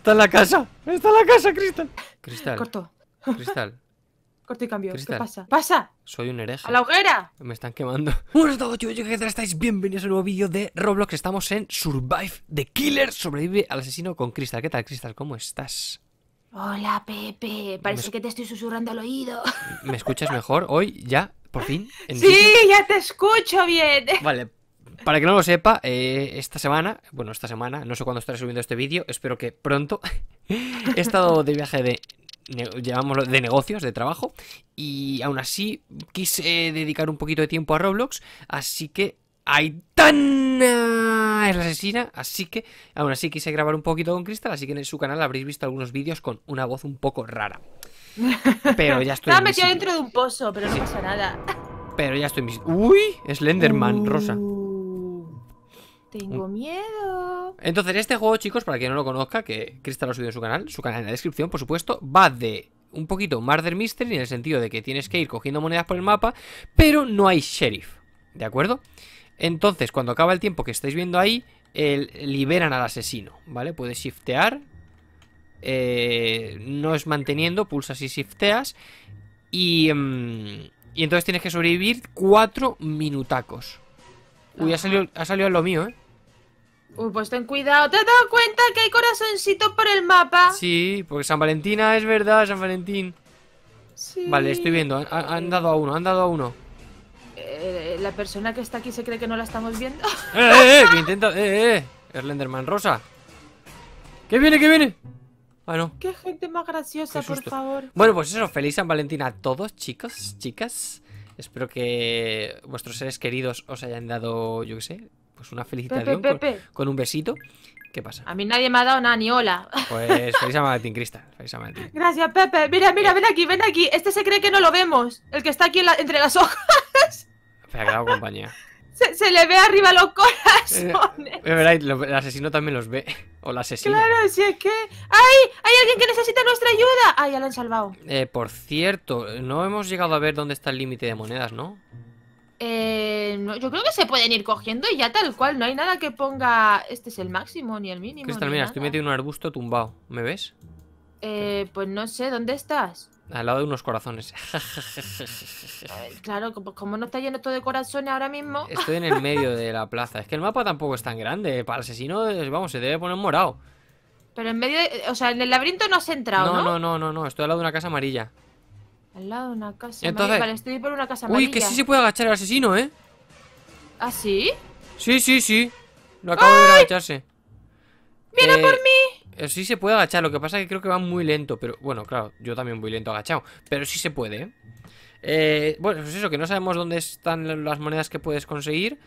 Está en la casa. Está en la casa, Cristal. Cristal. Corto. Cristal. Corto y cambio. ¿Qué pasa? ¡Pasa! Soy un hereje. ¡A la hoguera! Me están quemando. Buenos chicos, yo que estáis bienvenidos a un nuevo vídeo de Roblox. Estamos en Survive the Killer. Sobrevive al asesino con Cristal. ¿Qué tal, Cristal? ¿Cómo estás? Hola, Pepe. Parece que te estoy susurrando al oído. ¿Me escuchas mejor hoy? ¿Ya? ¿Por fin? sí, ya te escucho bien. Vale, para que no lo sepa, eh, esta semana, bueno, esta semana, no sé cuándo estaré subiendo este vídeo, espero que pronto, he estado de viaje de llamámoslo de negocios, de trabajo, y aún así quise dedicar un poquito de tiempo a Roblox, así que Aitana es la asesina, así que aún así quise grabar un poquito con Crystal, así que en su canal habréis visto algunos vídeos con una voz un poco rara. Pero ya estoy... Estaba metido dentro de un pozo, pero no pasa nada. Pero ya estoy... Mis... ¡Uy! Slenderman uh. Rosa. Tengo mm. miedo. Entonces, este juego, chicos, para quien no lo conozca, que Cristal lo ha subido en su canal, su canal en la descripción, por supuesto, va de un poquito Murder Mystery en el sentido de que tienes que ir cogiendo monedas por el mapa, pero no hay sheriff, ¿de acuerdo? Entonces, cuando acaba el tiempo que estáis viendo ahí, el, liberan al asesino, ¿vale? Puedes shiftear, eh, no es manteniendo, pulsas y shifteas, y, em, y entonces tienes que sobrevivir cuatro minutacos. Uy, ha salido, ha salido lo mío, ¿eh? Uy, pues ten cuidado. ¿Te has dado cuenta que hay corazoncitos por el mapa? Sí, porque San Valentina ah, es verdad, San Valentín. Vale, estoy viendo. Han, dado a uno, han dado a uno. Eh, la persona que está aquí se cree que no la estamos viendo. ¡Eh, eh, eh! Que intenta. Eh, ¡Eh, eh! Erlenderman Rosa. ¿Qué viene, qué viene? Ah, no. Qué gente más graciosa, por favor. Bueno, pues eso, feliz San Valentín a todos, chicos, chicas. Espero que vuestros seres queridos os hayan dado, yo qué sé, pues una felicitación con, un besito. ¿Qué pasa? A mí nadie me ha dado nada ni hola. Pues feliz a Cristal. Gracias, Pepe. Mira, mira, ven aquí, ven aquí. Este se cree que no lo vemos. El que está aquí entre las hojas. compañía. Se, le ve arriba los corazones. Eh, el asesino también los ve. O la asesina. Claro, si es que. ¡Ay! ¡Hay alguien que necesita nuestra ayuda! ¡Ay, ya lo han salvado! Eh, por cierto, no hemos llegado a ver dónde está el límite de monedas, ¿no? Eh, yo creo que se pueden ir cogiendo y ya tal cual. No hay nada que ponga este es el máximo ni el mínimo. Cristal, mira, estoy metido en un arbusto tumbado. ¿Me ves? Eh, pues no sé, ¿dónde estás? Al lado de unos corazones. Eh, claro, como, no está lleno todo de corazones ahora mismo. Estoy en el medio de la plaza. Es que el mapa tampoco es tan grande. Para el asesino, vamos, se debe poner morado. Pero en medio O sea, en el laberinto no has entrado, No, no, no, no. no. Estoy al lado de una casa amarilla. Al lado de una casa. Entonces... Vale, estoy por una casa. Amarilla. Uy, que sí se puede agachar el asesino, ¿eh? ¿Ah, sí? Sí, sí, sí. Lo acabo de agacharse. ¡Viene eh, por mí! Eh, sí se puede agachar, lo que pasa es que creo que va muy lento, pero bueno, claro, yo también voy lento agachado, pero sí se puede, ¿eh? eh bueno, pues eso, que no sabemos dónde están las monedas que puedes conseguir.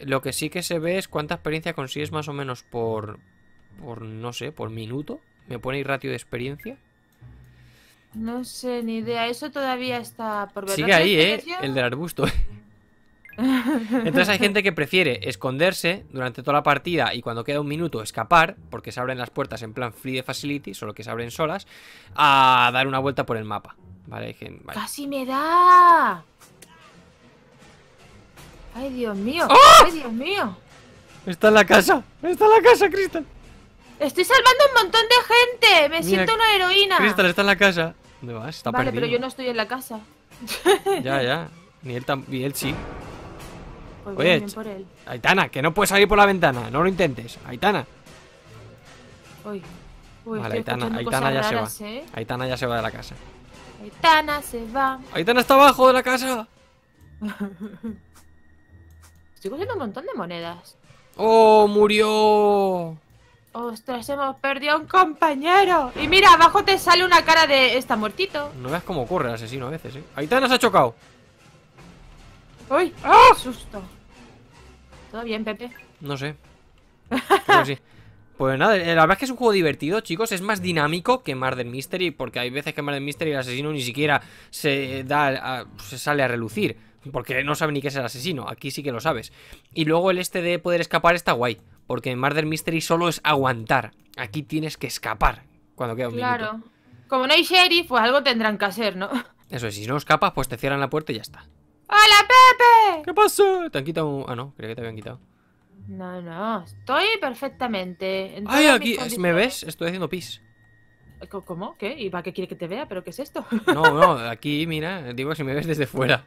Lo que sí que se ve es cuánta experiencia consigues más o menos por, por no sé, por minuto. Me pone el ratio de experiencia. No sé, ni idea. Eso todavía está por ver. Sigue ahí, ¿eh? El del arbusto. ¿eh? Entonces hay gente que prefiere esconderse durante toda la partida y cuando queda un minuto escapar, porque se abren las puertas en plan free de facility, solo que se abren solas, a dar una vuelta por el mapa. Vale, gente, ¡Casi me da! ¡Ay, Dios mío! ¡Ah! ¡Ay, Dios mío! Está en la casa, está en la casa, Crystal. Estoy salvando un montón de gente, me siento una heroína. Crystal está en la casa. ¿Dónde vas? vale, pero yo no estoy en la casa. ya, ya. Ni él, él sí. Pues Oye, Aitana, que no puedes salir por la ventana. No lo intentes. Aitana. Uy. vale, Aitana, Aitana ya se va. ¿eh? Aitana ya se va de la casa. Aitana se va. Aitana está abajo de la casa. Estoy cogiendo un montón de monedas. ¡Oh, murió! Ostras, hemos perdido a un compañero. Y mira, abajo te sale una cara de... Está muertito. No veas cómo ocurre el asesino a veces, ¿eh? ¡Ahí te nos ha chocado. ¡Uy! ¡Ah! susto! ¿Todo bien, Pepe? No sé. Pero sí. Pues nada, la verdad es que es un juego divertido, chicos. Es más dinámico que Murder Mystery, porque hay veces que Murder Mystery el asesino ni siquiera se da, se sale a relucir, porque no sabe ni qué es el asesino. Aquí sí que lo sabes. Y luego el este de poder escapar está guay. Porque en Murder Mystery solo es aguantar. Aquí tienes que escapar cuando queda un claro. minuto. Claro. Como no hay sheriff, pues algo tendrán que hacer, ¿no? Eso es, si no escapas, pues te cierran la puerta y ya está. ¡Hola, Pepe! ¿Qué pasa? ¿Te han quitado un... Ah, no, creo que te habían quitado. No, no, estoy perfectamente. ¡Ay, aquí! ¿Me ves? Estoy haciendo pis. Eh, ¿Cómo? ¿Qué? ¿Y para qué quiere que te vea? ¿Pero qué es esto? No, no, aquí, mira, digo si me ves desde fuera.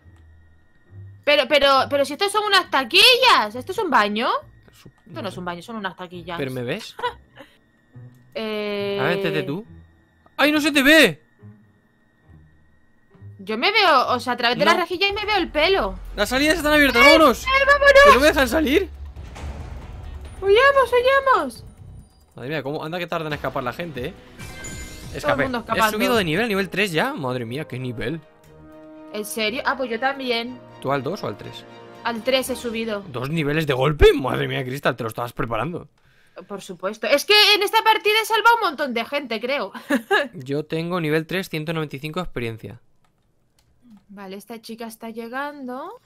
Pero, pero, pero si esto son unas taquillas, ¿esto es un baño? Esto no es un baño, son unas taquillas. ¿Pero me ves? eh... A ver, tete tú. ¡Ay, no se te ve! Yo me veo, o sea, a través de la rejilla y me veo el pelo. Las salidas están abiertas, vamos. vámonos. vámonos! no me dejan salir? ¡Huyamos, huyamos! Madre mía, ¿cómo? anda que tarda en escapar la gente, eh. Escapé. ¿Has subido de nivel a nivel 3 ya? Madre mía, qué nivel. ¿En serio? Ah, pues yo también. ¿Tú al 2 o al 3? Al 3 he subido. ¿Dos niveles de golpe? Madre mía, Cristal, te lo estabas preparando. Por supuesto. Es que en esta partida he salvado un montón de gente, creo. Yo tengo nivel 3, 195 experiencia. Vale, esta chica está llegando.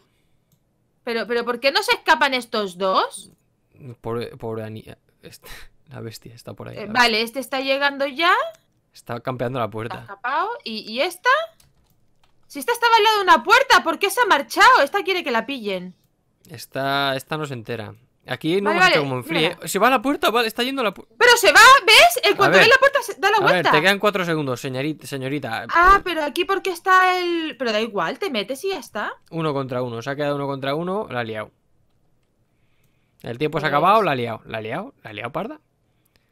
Pero, pero ¿por qué no se escapan estos dos? Por, por la bestia está por ahí. Eh, vale, este está llegando ya. Está campeando la puerta. Está ¿Y, ¿Y esta? Si esta estaba al lado de una puerta, ¿por qué se ha marchado? Esta quiere que la pillen. Esta, esta no se entera. Aquí no vale, como un free, Se va a la puerta, está yendo a la puerta. Pero se va, ¿ves? En cuanto ve la puerta, da la vuelta. te quedan cuatro segundos, señorita, señorita. Ah, pero aquí porque está el. Pero da igual, te metes y ya está. Uno contra uno, se ha quedado uno contra uno, la ha liado. El tiempo se ha pues. acabado, la ha liado, la ha liado, la ha liado, parda.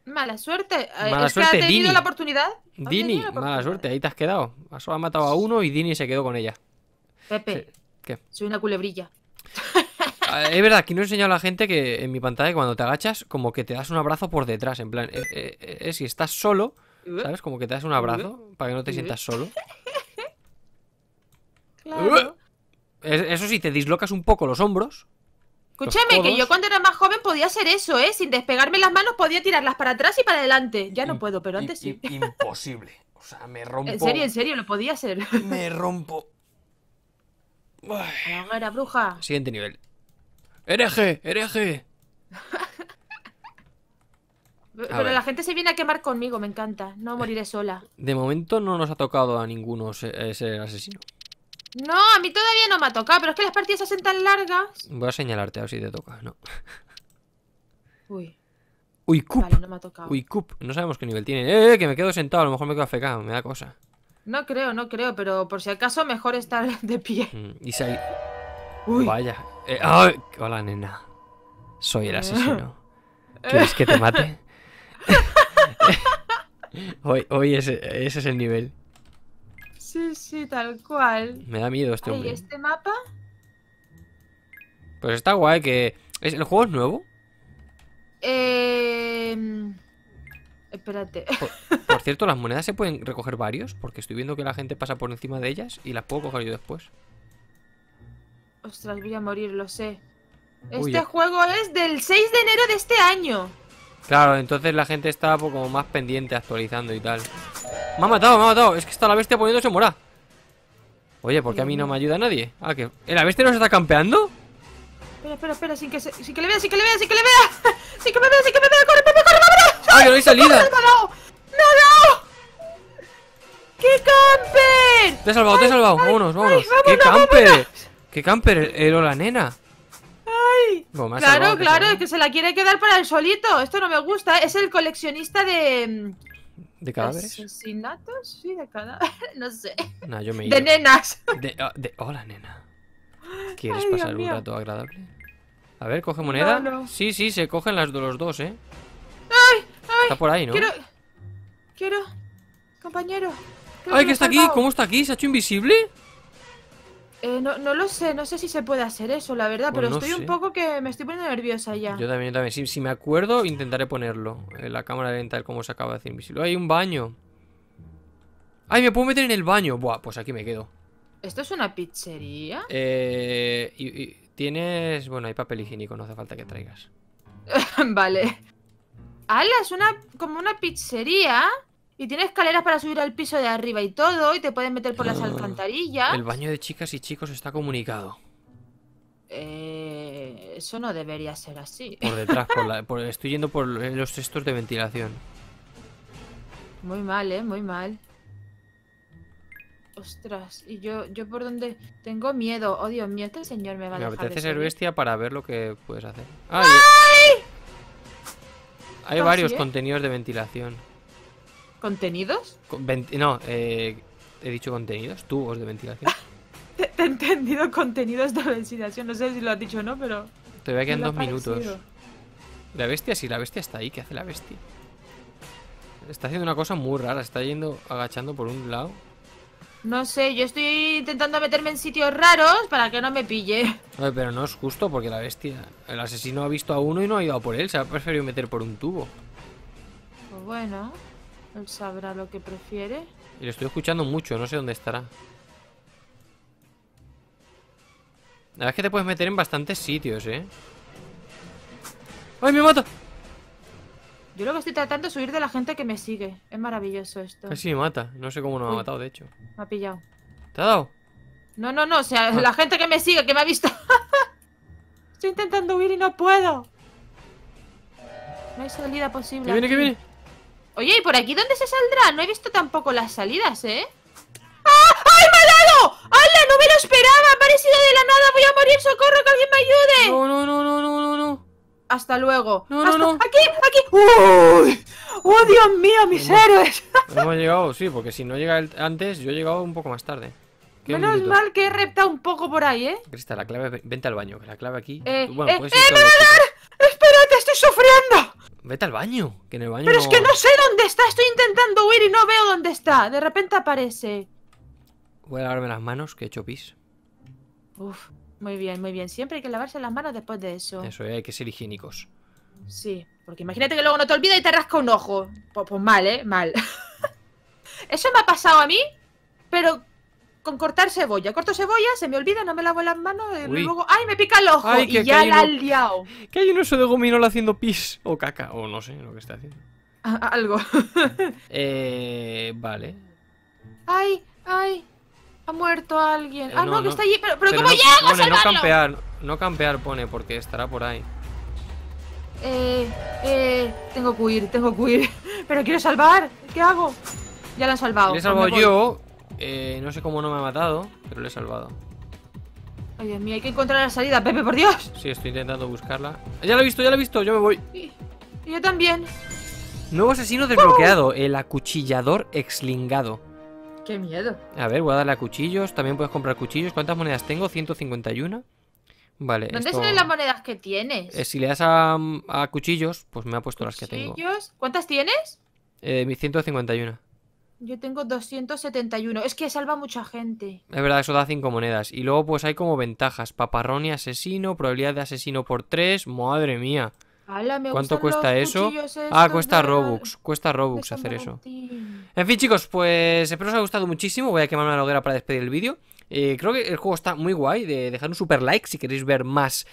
Mala suerte. Eh, mala ¿Es que ha tenido la oportunidad? Dini, mala suerte, ahí te has quedado. ha matado a uno y Dini se quedó con ella. Pepe, Soy una culebrilla. Ah, es verdad, aquí no he enseñado a la gente que en mi pantalla cuando te agachas, como que te das un abrazo por detrás. En plan, eh, eh, si estás solo, uh. ¿sabes? Como que te das un abrazo uh. para que no te uh. sientas solo. Eso sí, te dislocas un poco los hombros, Escúchame, que yo cuando era más joven podía hacer eso, ¿eh? Sin despegarme las manos podía tirarlas para atrás y para adelante. Ya no puedo, pero antes sí. imposible. O sea, me rompo. En serio, en serio, lo podía hacer. Me rompo. A bruja. Siguiente nivel. ¡Hereje! ¡Hereje! Pero la gente se viene a quemar conmigo, me encanta. No eh, moriré sola. De momento no nos ha tocado a ninguno ese eh, asesino. No, a mí todavía no me ha tocado, pero es que las partidas se hacen tan largas. Voy a señalarte a ver si te toca, no. Uy. Uy, cup. Uy, cup. No sabemos qué nivel tiene. Eh, ¡Eh, que me quedo sentado! A lo mejor me quedo afecado, me da cosa. No creo, no creo, pero por si acaso mejor estar de pie. Mm, y hay Uy. Vaya. Eh, hola, nena. Soy el eh. asesino. ¿Quieres que te mate? hoy hoy ese es el nivel. Sí, sí, tal cual. Me da miedo este ¿Y este mapa? Pues está guay que... ¿El juego es nuevo? Eh... Espérate. Por, cierto, ¿las monedas se pueden recoger varios? Porque estoy viendo que la gente pasa por encima de ellas y las puedo coger yo después. Ostras, voy a morir, lo sé. este juego es del 6 de enero de este año. Claro, entonces la gente está pues como más pendiente actualizando y tal. Me ha matado, me ha matado. Es que está la bestia poniéndose mora. Oye, ¿por qué a mí no me ayuda nadie? Ah, que. ¿Eh, ¿La bestia no se está campeando? Espera, espera, espera, sin que, que le vea, sin que le vea, sin que le vea. Sin que me vea, sin que me vea. Corre, corre, corre, corre. que ah, no hay salida. ¡No, no! ¡Qué camper! Te he salvado, te he salvado. vámonos, vámonos. ¡Qué camper! ¡Qué camper! El, la nena. ¡Ay! claro, claro, que se la quiere quedar para el solito. Esto no me gusta. ¿eh? Es el coleccionista de. Mm, ¿De cadáveres? ¿Asesinatos? Sí, de cadáveres. No sé. Nah, yo me de nenas. Ah, de, Hola, nena. ¿Quieres pasar un rato agradable? A ver, coge moneda. Sí, sí, se cogen las de los dos, ¿eh? ¡Ay! ¡Ay! Está por ahí, ¿no? Quiero. Quiero. Compañero. ¡Ay, que, que está aquí! ¿Cómo está aquí? ¿Se ha hecho invisible? Eh, no, lo sé, no sé si se puede hacer eso, la verdad, pues pero estoy un poco que me estoy poniendo nerviosa ya. Yo también, también. Si, si me acuerdo, intentaré ponerlo. En la cámara dental, como se acaba de hacer invisible. Hay un baño. ¡Ay, me puedo meter en el baño! Buah, pues aquí me quedo. ¿Esto es una pizzería? Eh. tienes. Bueno, hay papel higiénico, no hace falta que traigas. vale. ¡Hala! Es una. como una pizzería. Y tiene escaleras para subir al piso de arriba y todo, y te pueden meter por las alcantarillas. El baño de chicas y chicos está comunicado. Eh, eso no debería ser así. Por detrás, por estoy yendo por los cestos de ventilación. Muy mal, eh, muy mal. Ostras, y yo, yo por donde tengo miedo. Oh, Dios mío, este señor me va a Me apetece ser bestia para ver lo que puedes hacer. ¡Ay! Hay varios ¿eh? contenidos de ventilación. ¿Contenidos? no, eh, he dicho contenidos, tubos de ventilación. te, he entendido contenidos de ventilación, no sé si lo has dicho o no, pero... Te voy a quedar dos minutos. La bestia, sí, la bestia está ahí. ¿Qué hace la bestia? Está haciendo una cosa muy rara. Está yendo agachando por un lado. No sé, yo estoy intentando meterme en sitios raros para que no me pille. pero no es justo porque la bestia... El asesino ha visto a uno y no ha ido por él. Se ha preferido meter por un tubo. Pues bueno sabrá lo que prefiere. Y lo estoy escuchando mucho, no sé dónde estará. La verdad es que te puedes meter en bastantes sitios, ¿eh? ¡Ay, me mata! Yo lo que estoy tratando es huir de la gente que me sigue. Es maravilloso esto. Casi me mata. No sé cómo no me ha matado, de hecho. Me ha pillado. ¿Te ha dado? No, no, no. O sea, ah. la gente que me sigue, que me ha visto. estoy intentando huir y no puedo. No hay salida posible. ¿Qué viene, que viene. Oye, ¿y por aquí dónde se saldrá? No he visto tampoco las salidas, ¿eh? ¡Ah! ¡Ay, me ha dado! ¡Hala, no me lo esperaba! ¡Ha aparecido de la nada! ¡Voy a morir! ¡Socorro, que alguien me ayude! No, no, no, no, no, no, no. Hasta luego. No, no, no. ¡Aquí, aquí! ¡Uy! ¡Oh, Dios mío, mis héroes! hemos llegado, sí, porque si no llega antes, yo he llegado un poco más tarde. Menos mal que he reptado un poco por ahí, ¿eh? Cristal, la clave... Vente al baño, que la clave aquí... Eh, bueno, eh, ¡Me va a sufriendo! Vete al baño, que en el baño Pero es que no sé dónde está, estoy intentando huir y no veo dónde está. De repente aparece. Voy a lavarme las manos, que he hecho pis. Uf, muy bien, muy bien. Siempre hay que lavarse las manos después de eso. Eso, eh, hay que ser higiénicos. Sí, porque imagínate que luego no te olvides y te rasca un ojo. pues, pues mal, ¿eh? Mal. eso me ha pasado a mí, pero con cortar cebolla. Corto cebolla, se me olvida, no me lavo las manos, eh, luego, ¡ay, me pica el ojo! y ya la han liado. ¿Qué hay un oso de gominola haciendo pis o caca, o no sé lo que está haciendo. Ah, ah, algo. eh, vale. ¡Ay, ay! Ha muerto alguien. ah, eh, no, que está allí. Pero, ¿cómo no, llego pone, a No campear, no campear pone, porque estará por ahí. Eh, eh, tengo que huir, tengo que huir. Pero quiero salvar. ¿Qué hago? Ya la han salvado. Le he salvado yo eh, no sé cómo no me ha matado, pero le he salvado. Ay, Dios mío, hay que encontrar la salida, Pepe, por Dios. Sí, estoy intentando buscarla. Ya la he visto, ya la he visto, yo me voy. Y, yo también. Nuevo asesino desbloqueado, el acuchillador exlingado. Qué miedo. A ver, voy a darle a cuchillos. También puedes comprar cuchillos. ¿Cuántas monedas tengo? 151. Vale. ¿Dónde salen las monedas que tienes? Eh, si le das a, cuchillos, pues me ha puesto las que tengo. ¿Cuántas tienes? Eh, 151. Yo tengo 271. Es que salva mucha gente. Es verdad, eso da 5 monedas. Y luego, pues hay como ventajas: paparrón y asesino, probabilidad de asesino por 3. Madre mía. ¿Cuánto cuesta eso? Ah, cuesta Robux. Cuesta Robux hacer eso. En fin, chicos, pues espero os haya gustado muchísimo. Voy a quemar la hoguera para despedir el vídeo. Eh, creo que el juego está muy guay. De dejar un super like si queréis ver más.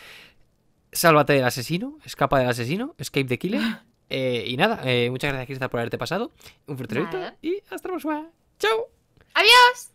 Sálvate del asesino, escapa del asesino, escape the killer. Eh, y nada, eh, muchas gracias, Cristina por haberte pasado. Un fuerte y hasta la próxima. ¡Chao! ¡Adiós!